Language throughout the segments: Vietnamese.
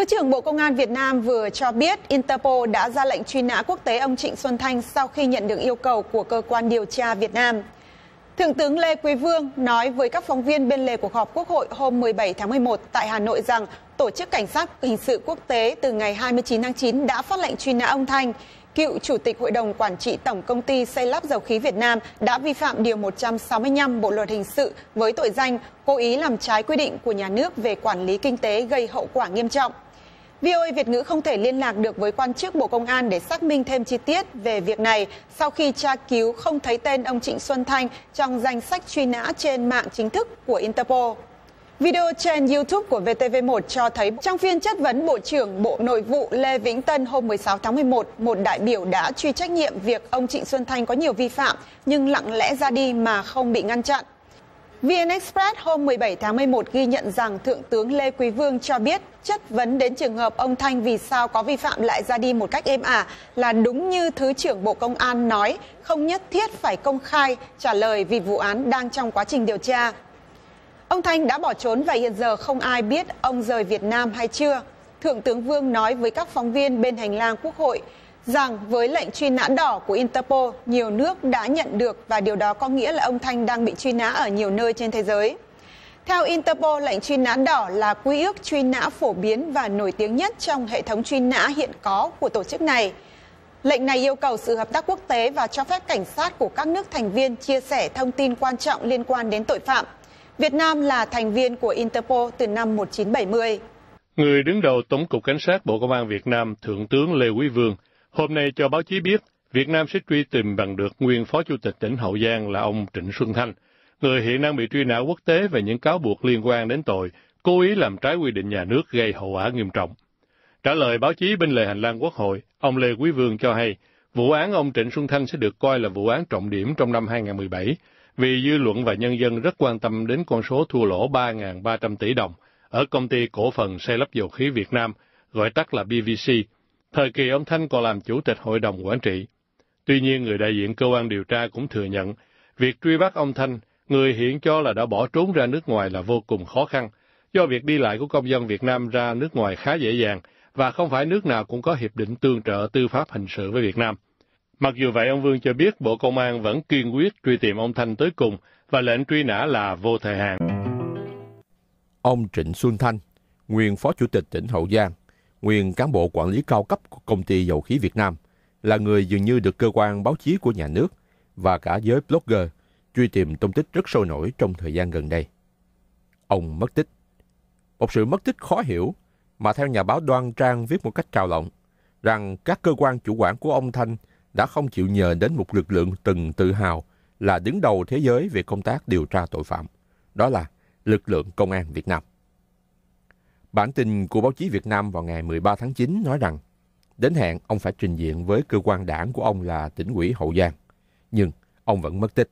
Thứ trưởng Bộ Công an Việt Nam vừa cho biết Interpol đã ra lệnh truy nã quốc tế ông Trịnh Xuân Thanh sau khi nhận được yêu cầu của cơ quan điều tra Việt Nam. Thượng tướng Lê Quý Vương nói với các phóng viên bên lề cuộc họp Quốc hội hôm 17 tháng 11 tại Hà Nội rằng Tổ chức Cảnh sát Hình sự Quốc tế từ ngày 29 tháng 9 đã phát lệnh truy nã ông Thanh, cựu Chủ tịch Hội đồng Quản trị Tổng Công ty Xây lắp Dầu khí Việt Nam đã vi phạm Điều 165 Bộ Luật Hình sự với tội danh cố ý làm trái quy định của nhà nước về quản lý kinh tế gây hậu quả nghiêm trọng. VOA Việt ngữ không thể liên lạc được với quan chức Bộ Công an để xác minh thêm chi tiết về việc này sau khi tra cứu không thấy tên ông Trịnh Xuân Thanh trong danh sách truy nã trên mạng chính thức của Interpol. Video trên YouTube của VTV1 cho thấy trong phiên chất vấn Bộ trưởng Bộ Nội vụ Lê Vĩnh Tân hôm 16 tháng 11, một đại biểu đã truy trách nhiệm việc ông Trịnh Xuân Thanh có nhiều vi phạm nhưng lặng lẽ ra đi mà không bị ngăn chặn. VN Express hôm 17 tháng 11 ghi nhận rằng Thượng tướng Lê Quý Vương cho biết chất vấn đến trường hợp ông Thanh vì sao có vi phạm lại ra đi một cách êm ả là đúng như Thứ trưởng Bộ Công an nói, không nhất thiết phải công khai trả lời vì vụ án đang trong quá trình điều tra. Ông Thanh đã bỏ trốn và hiện giờ không ai biết ông rời Việt Nam hay chưa. Thượng tướng Vương nói với các phóng viên bên hành lang Quốc hội – rằng với lệnh truy nã đỏ của Interpol, nhiều nước đã nhận được và điều đó có nghĩa là ông Thanh đang bị truy nã ở nhiều nơi trên thế giới. Theo Interpol, lệnh truy nã đỏ là quy ước truy nã phổ biến và nổi tiếng nhất trong hệ thống truy nã hiện có của tổ chức này. Lệnh này yêu cầu sự hợp tác quốc tế và cho phép cảnh sát của các nước thành viên chia sẻ thông tin quan trọng liên quan đến tội phạm. Việt Nam là thành viên của Interpol từ năm 1970. Người đứng đầu Tổng cục Cảnh sát Bộ Công an Việt Nam, Thượng tướng Lê Quý Vương, Hôm nay cho báo chí biết, Việt Nam sẽ truy tìm bằng được nguyên Phó Chủ tịch tỉnh Hậu Giang là ông Trịnh Xuân Thanh, người hiện đang bị truy nã quốc tế về những cáo buộc liên quan đến tội cố ý làm trái quy định nhà nước gây hậu quả nghiêm trọng. Trả lời báo chí bên lề hành lang Quốc hội, ông Lê Quý Vương cho hay, vụ án ông Trịnh Xuân Thanh sẽ được coi là vụ án trọng điểm trong năm 2017, vì dư luận và nhân dân rất quan tâm đến con số thua lỗ 3.300 tỷ đồng ở công ty cổ phần xây lắp dầu khí Việt Nam, gọi tắt là BVC, Thời kỳ ông Thanh còn làm chủ tịch hội đồng quản trị. Tuy nhiên, người đại diện cơ quan điều tra cũng thừa nhận, việc truy bắt ông Thanh, người hiện cho là đã bỏ trốn ra nước ngoài là vô cùng khó khăn, do việc đi lại của công dân Việt Nam ra nước ngoài khá dễ dàng, và không phải nước nào cũng có hiệp định tương trợ tư pháp hình sự với Việt Nam. Mặc dù vậy, ông Vương cho biết Bộ Công an vẫn kiên quyết truy tìm ông Thanh tới cùng và lệnh truy nã là vô thời hạn. Ông Trịnh Xuân Thanh, nguyên Phó Chủ tịch tỉnh Hậu Giang, nguyên cán bộ quản lý cao cấp của công ty dầu khí Việt Nam, là người dường như được cơ quan báo chí của nhà nước và cả giới blogger truy tìm tung tích rất sôi nổi trong thời gian gần đây. Ông mất tích. Một sự mất tích khó hiểu mà theo nhà báo Đoan Trang viết một cách trào lộng rằng các cơ quan chủ quản của ông Thanh đã không chịu nhờ đến một lực lượng từng tự hào là đứng đầu thế giới về công tác điều tra tội phạm, đó là lực lượng công an Việt Nam. Bản tin của báo chí Việt Nam vào ngày 13 tháng 9 nói rằng đến hẹn ông phải trình diện với cơ quan đảng của ông là tỉnh ủy Hậu Giang, nhưng ông vẫn mất tích.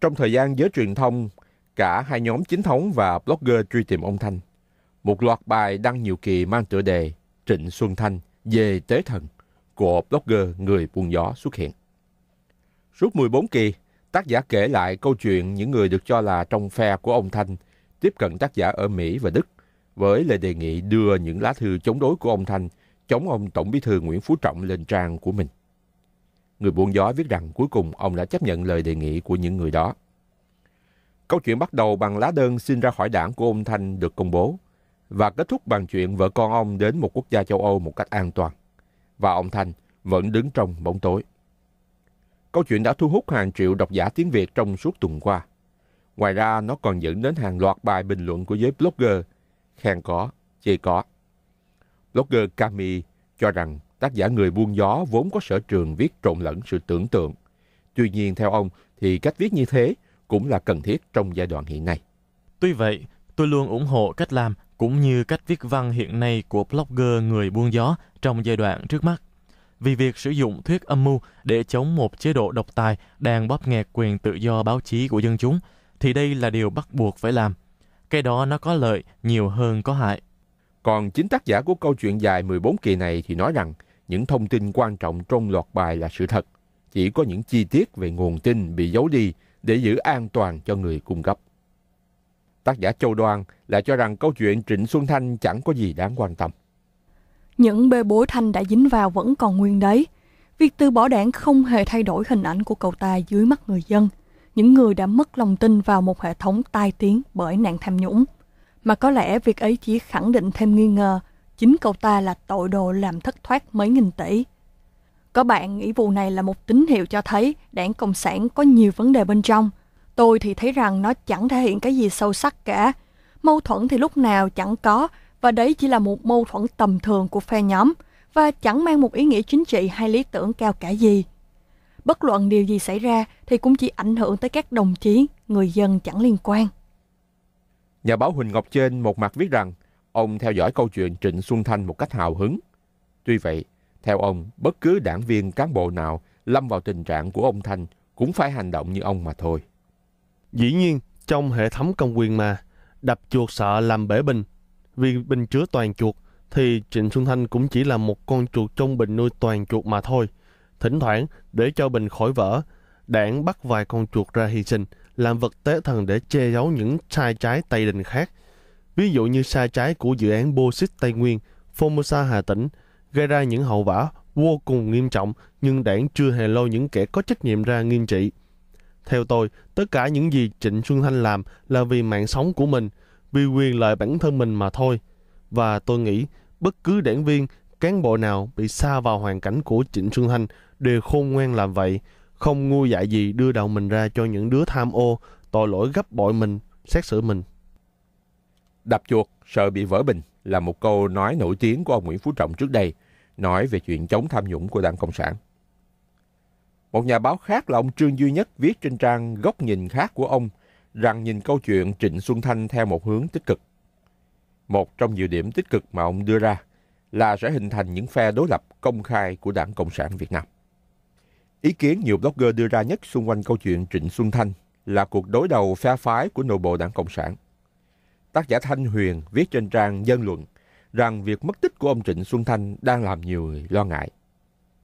Trong thời gian giới truyền thông, cả hai nhóm chính thống và blogger truy tìm ông Thanh. Một loạt bài đăng nhiều kỳ mang tựa đề Trịnh Xuân Thanh về tế thần của blogger Người Buôn Gió xuất hiện. Suốt 14 kỳ, tác giả kể lại câu chuyện những người được cho là trong phe của ông Thanh tiếp cận tác giả ở Mỹ và Đức với lời đề nghị đưa những lá thư chống đối của ông Thanh chống ông Tổng bí thư Nguyễn Phú Trọng lên trang của mình. Người buôn gió viết rằng cuối cùng ông đã chấp nhận lời đề nghị của những người đó. Câu chuyện bắt đầu bằng lá đơn xin ra khỏi đảng của ông Thanh được công bố và kết thúc bằng chuyện vợ con ông đến một quốc gia châu Âu một cách an toàn. Và ông Thanh vẫn đứng trong bóng tối. Câu chuyện đã thu hút hàng triệu độc giả tiếng Việt trong suốt tuần qua. Ngoài ra, nó còn dẫn đến hàng loạt bài bình luận của giới blogger, khen có, chê có. Blogger Kami cho rằng tác giả người buông gió vốn có sở trường viết trộn lẫn sự tưởng tượng. Tuy nhiên, theo ông, thì cách viết như thế cũng là cần thiết trong giai đoạn hiện nay. Tuy vậy, tôi luôn ủng hộ cách làm cũng như cách viết văn hiện nay của blogger người buông gió trong giai đoạn trước mắt. Vì việc sử dụng thuyết âm mưu để chống một chế độ độc tài đang bóp nghẹt quyền tự do báo chí của dân chúng – thì đây là điều bắt buộc phải làm. Cái đó nó có lợi nhiều hơn có hại. Còn chính tác giả của câu chuyện dài 14 kỳ này thì nói rằng những thông tin quan trọng trong loạt bài là sự thật. Chỉ có những chi tiết về nguồn tin bị giấu đi để giữ an toàn cho người cung cấp. Tác giả Châu Đoan lại cho rằng câu chuyện Trịnh Xuân Thanh chẳng có gì đáng quan tâm. Những bê bối Thanh đã dính vào vẫn còn nguyên đấy. Việc từ bỏ đảng không hề thay đổi hình ảnh của cậu ta dưới mắt người dân – những người đã mất lòng tin vào một hệ thống tai tiếng bởi nạn tham nhũng. Mà có lẽ việc ấy chỉ khẳng định thêm nghi ngờ chính cậu ta là tội đồ làm thất thoát mấy nghìn tỷ. Có bạn nghĩ vụ này là một tín hiệu cho thấy đảng Cộng sản có nhiều vấn đề bên trong. Tôi thì thấy rằng nó chẳng thể hiện cái gì sâu sắc cả. Mâu thuẫn thì lúc nào chẳng có, và đấy chỉ là một mâu thuẫn tầm thường của phe nhóm, và chẳng mang một ý nghĩa chính trị hay lý tưởng cao cả gì bất luận điều gì xảy ra thì cũng chỉ ảnh hưởng tới các đồng chí, người dân chẳng liên quan. Nhà báo Huỳnh Ngọc Trên một mặt viết rằng ông theo dõi câu chuyện Trịnh Xuân Thanh một cách hào hứng. Tuy vậy, theo ông, bất cứ đảng viên cán bộ nào lâm vào tình trạng của ông Thanh cũng phải hành động như ông mà thôi. Dĩ nhiên, trong hệ thống công quyền mà, đập chuột sợ làm bể bình. Vì bình chứa toàn chuột, thì Trịnh Xuân Thanh cũng chỉ là một con chuột trong bình nuôi toàn chuột mà thôi. Thỉnh thoảng, để cho bình khỏi vỡ, đảng bắt vài con chuột ra hy sinh, làm vật tế thần để che giấu những sai trái Tây Đình khác. Ví dụ như sai trái của dự án Bosit Tây Nguyên, Formosa Hà Tĩnh, gây ra những hậu quả vô cùng nghiêm trọng nhưng đảng chưa hề lôi những kẻ có trách nhiệm ra nghiêm trị. Theo tôi, tất cả những gì Trịnh Xuân Thanh làm là vì mạng sống của mình, vì quyền lợi bản thân mình mà thôi. Và tôi nghĩ bất cứ đảng viên, cán bộ nào bị xa vào hoàn cảnh của Trịnh Xuân Thanh đều khôn ngoan làm vậy, không ngu dại gì đưa đầu mình ra cho những đứa tham ô, tội lỗi gấp bội mình, xét xử mình. Đập chuột, sợ bị vỡ bình là một câu nói nổi tiếng của ông Nguyễn Phú Trọng trước đây, nói về chuyện chống tham nhũng của Đảng Cộng sản. Một nhà báo khác là ông Trương Duy Nhất viết trên trang Góc nhìn khác của ông rằng nhìn câu chuyện Trịnh Xuân Thanh theo một hướng tích cực. Một trong nhiều điểm tích cực mà ông đưa ra là sẽ hình thành những phe đối lập công khai của Đảng Cộng sản Việt Nam. Ý kiến nhiều blogger đưa ra nhất xung quanh câu chuyện Trịnh Xuân Thanh là cuộc đối đầu phe phái của nội bộ đảng Cộng sản. Tác giả Thanh Huyền viết trên trang Dân Luận rằng việc mất tích của ông Trịnh Xuân Thanh đang làm nhiều người lo ngại.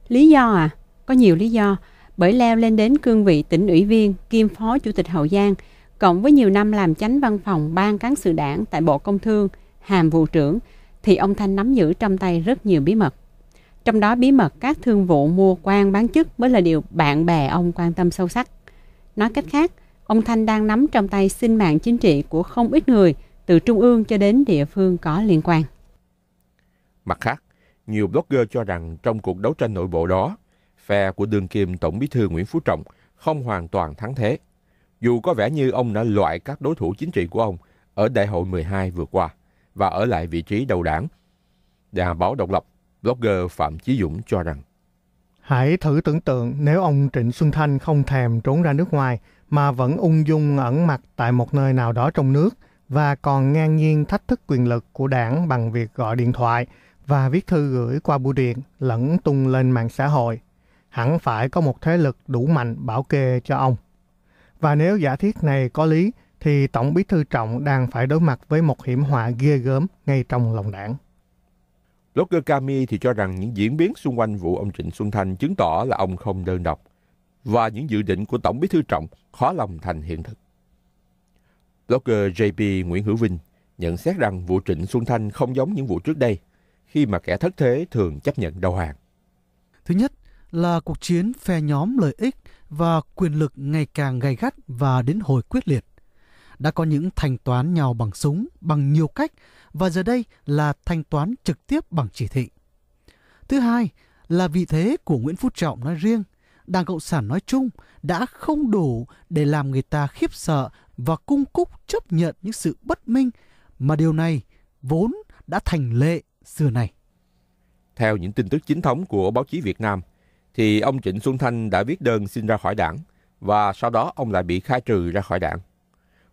Lý do à? Có nhiều lý do. Bởi leo lên đến cương vị tỉnh ủy viên, kiêm phó chủ tịch Hậu Giang, cộng với nhiều năm làm chánh văn phòng ban cán sự đảng tại Bộ Công Thương, hàm vụ trưởng, thì ông Thanh nắm giữ trong tay rất nhiều bí mật. Trong đó bí mật các thương vụ mua quan bán chức mới là điều bạn bè ông quan tâm sâu sắc. Nói cách khác, ông Thanh đang nắm trong tay sinh mạng chính trị của không ít người từ trung ương cho đến địa phương có liên quan. Mặt khác, nhiều blogger cho rằng trong cuộc đấu tranh nội bộ đó, phe của đường kim Tổng bí thư Nguyễn Phú Trọng không hoàn toàn thắng thế. Dù có vẻ như ông đã loại các đối thủ chính trị của ông ở đại hội 12 vừa qua và ở lại vị trí đầu đảng. Nhà báo độc lập Blogger Phạm Chí Dũng cho rằng Hãy thử tưởng tượng nếu ông Trịnh Xuân Thanh không thèm trốn ra nước ngoài mà vẫn ung dung ẩn mặt tại một nơi nào đó trong nước và còn ngang nhiên thách thức quyền lực của đảng bằng việc gọi điện thoại và viết thư gửi qua bưu điện lẫn tung lên mạng xã hội. Hẳn phải có một thế lực đủ mạnh bảo kê cho ông. Và nếu giả thiết này có lý, thì Tổng bí thư Trọng đang phải đối mặt với một hiểm họa ghê gớm ngay trong lòng đảng. Blogger Kami thì cho rằng những diễn biến xung quanh vụ ông Trịnh Xuân Thanh chứng tỏ là ông không đơn độc và những dự định của Tổng bí thư Trọng khó lòng thành hiện thực. Blogger JP Nguyễn Hữu Vinh nhận xét rằng vụ Trịnh Xuân Thanh không giống những vụ trước đây khi mà kẻ thất thế thường chấp nhận đầu hàng. Thứ nhất là cuộc chiến phe nhóm lợi ích và quyền lực ngày càng gay gắt và đến hồi quyết liệt. Đã có những thanh toán nhau bằng súng, bằng nhiều cách và giờ đây là thanh toán trực tiếp bằng chỉ thị. Thứ hai là vị thế của Nguyễn Phú Trọng nói riêng, Đảng Cộng sản nói chung đã không đủ để làm người ta khiếp sợ và cung cúc chấp nhận những sự bất minh mà điều này vốn đã thành lệ xưa này. Theo những tin tức chính thống của báo chí Việt Nam, thì ông Trịnh Xuân Thanh đã viết đơn xin ra khỏi đảng và sau đó ông lại bị khai trừ ra khỏi đảng.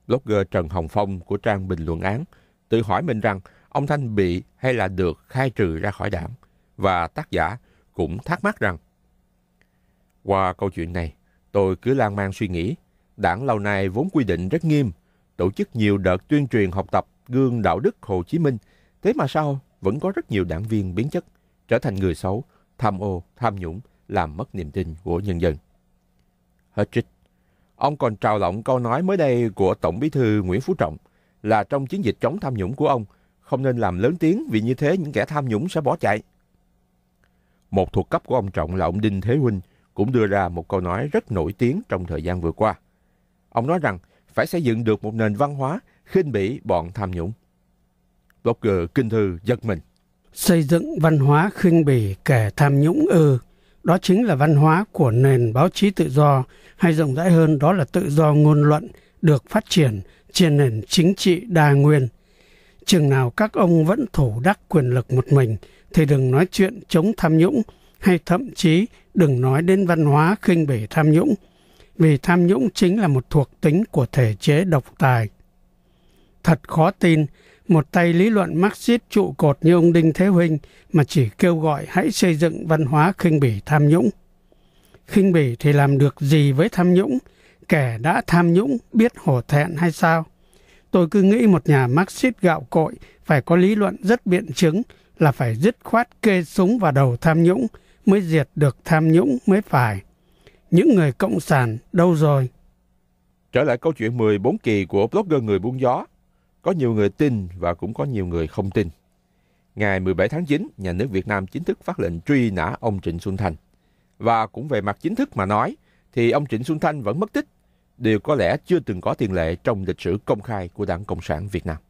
Blogger Trần Hồng Phong của trang bình luận án tự hỏi mình rằng ông Thanh bị hay là được khai trừ ra khỏi đảng. Và tác giả cũng thắc mắc rằng Qua câu chuyện này, tôi cứ lan man suy nghĩ. Đảng lâu nay vốn quy định rất nghiêm, tổ chức nhiều đợt tuyên truyền học tập gương đạo đức Hồ Chí Minh. Thế mà sao vẫn có rất nhiều đảng viên biến chất, trở thành người xấu, tham ô, tham nhũng, làm mất niềm tin của nhân dân. Hết trích. Ông còn trào lộng câu nói mới đây của Tổng bí thư Nguyễn Phú Trọng – là trong chiến dịch chống tham nhũng của ông, không nên làm lớn tiếng vì như thế những kẻ tham nhũng sẽ bỏ chạy. Một thuộc cấp của ông Trọng là ông Đinh Thế Huynh cũng đưa ra một câu nói rất nổi tiếng trong thời gian vừa qua. Ông nói rằng phải xây dựng được một nền văn hóa khinh bỉ bọn tham nhũng. Blogger Kinh Thư giật mình. Xây dựng văn hóa khinh bỉ kẻ tham nhũng ư. Ừ. Đó chính là văn hóa của nền báo chí tự do, hay rộng rãi hơn đó là tự do ngôn luận được phát triển trên nền chính trị đa nguyên. Chừng nào các ông vẫn thủ đắc quyền lực một mình thì đừng nói chuyện chống tham nhũng hay thậm chí đừng nói đến văn hóa khinh bỉ tham nhũng vì tham nhũng chính là một thuộc tính của thể chế độc tài. Thật khó tin, một tay lý luận Marxist trụ cột như ông Đinh Thế Huynh mà chỉ kêu gọi hãy xây dựng văn hóa khinh bỉ tham nhũng. Khinh bỉ thì làm được gì với tham nhũng? kẻ đã tham nhũng biết hổ thẹn hay sao? Tôi cứ nghĩ một nhà Marxist gạo cội phải có lý luận rất biện chứng là phải dứt khoát kê súng vào đầu tham nhũng mới diệt được tham nhũng mới phải. Những người cộng sản đâu rồi? Trở lại câu chuyện 14 kỳ của blogger người buôn gió. Có nhiều người tin và cũng có nhiều người không tin. Ngày 17 tháng 9, nhà nước Việt Nam chính thức phát lệnh truy nã ông Trịnh Xuân Thành. Và cũng về mặt chính thức mà nói, thì ông Trịnh Xuân Thanh vẫn mất tích đều có lẽ chưa từng có tiền lệ trong lịch sử công khai của Đảng Cộng sản Việt Nam.